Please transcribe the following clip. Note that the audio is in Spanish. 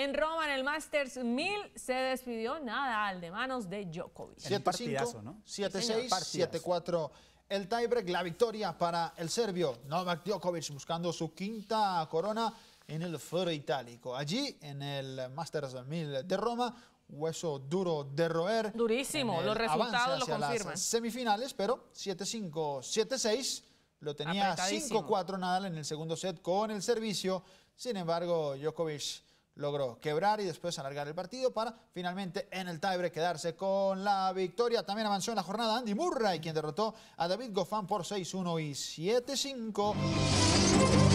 En Roma, en el Masters 1000, se despidió Nadal de manos de Djokovic. 7-5, ¿no? 7-6, 7-4 el tiebreak, la victoria para el serbio Novak Djokovic buscando su quinta corona en el Foro Itálico. Allí, en el Masters 1000 de Roma, hueso duro de roer. Durísimo, los resultados lo confirman. Las semifinales, pero 7-5, 7-6. Lo tenía 5-4 Nadal en el segundo set con el servicio. Sin embargo, Djokovic logró quebrar y después alargar el partido para finalmente en el Taibre quedarse con la victoria. También avanzó en la jornada Andy Murray, quien derrotó a David Goffin por 6-1 y 7-5.